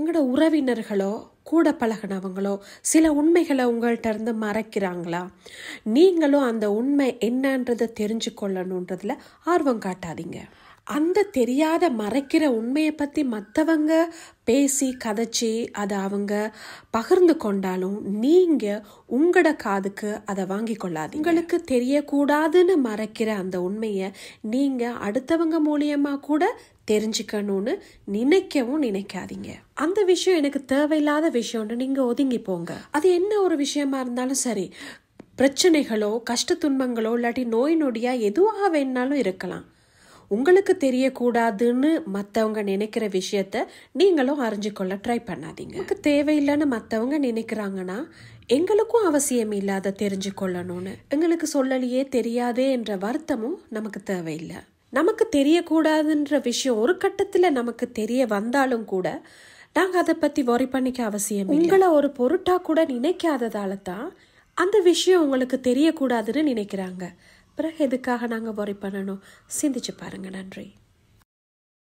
எங்களோட உறவினர்களோ கூட பழகினவங்களோ சில உண்மைகளை உங்கள்கிட்ட இருந்து மறைக்கிறாங்களா நீங்களும் அந்த உண்மை என்னன்றதை தெரிஞ்சு கொள்ளணுன்றதில் ஆர்வம் காட்டாதீங்க அந்த தெரியாத மறைக்கிற உண்மையை பற்றி மற்றவங்க பேசி கதைச்சி அதை அவங்க பகிர்ந்து கொண்டாலும் நீங்கள் உங்களோட காதுக்கு அதை வாங்கி கொள்ளாது உங்களுக்கு தெரியக்கூடாதுன்னு மறைக்கிற அந்த உண்மையை நீங்கள் அடுத்தவங்க மூலியமாக கூட தெரிஞ்சுக்கணும்னு நினைக்கவும் நினைக்காதீங்க அந்த விஷயம் எனக்கு தேவையில்லாத விஷயம்னு நீங்கள் ஒதுங்கி போங்க அது என்ன ஒரு விஷயமா இருந்தாலும் சரி பிரச்சனைகளோ கஷ்ட துன்பங்களோ இல்லாட்டி நோய் நொடியாக எதுவாக வேணாலும் இருக்கலாம் உங்களுக்கு தெரியக்கூடாதுன்னு மற்றவங்க நினைக்கிற விஷயத்த நீங்களும் அறிஞ்சிக்கொள்ள ட்ரை பண்ணாதீங்க உங்களுக்கு தேவையில்லைன்னு மற்றவங்க நினைக்கிறாங்கன்னா எங்களுக்கும் அவசியம் இல்லாத தெரிஞ்சு கொள்ளணும்னு எங்களுக்கு சொல்லலையே தெரியாதே என்ற வருத்தமும் நமக்கு தேவையில்லை நமக்கு தெரியக்கூடாதுன்ற விஷயம் ஒரு கட்டத்தில் நமக்கு தெரிய வந்தாலும் கூட நாங்கள் அதை பற்றி ஒரி பண்ணிக்க அவசியம் உங்களை ஒரு பொருட்டாக கூட நினைக்காததால தான் அந்த விஷயம் உங்களுக்கு தெரியக்கூடாதுன்னு நினைக்கிறாங்க பிறகு எதுக்காக நாங்கள் ஒரி பண்ணணும் சிந்திச்சு பாருங்கள் நன்றி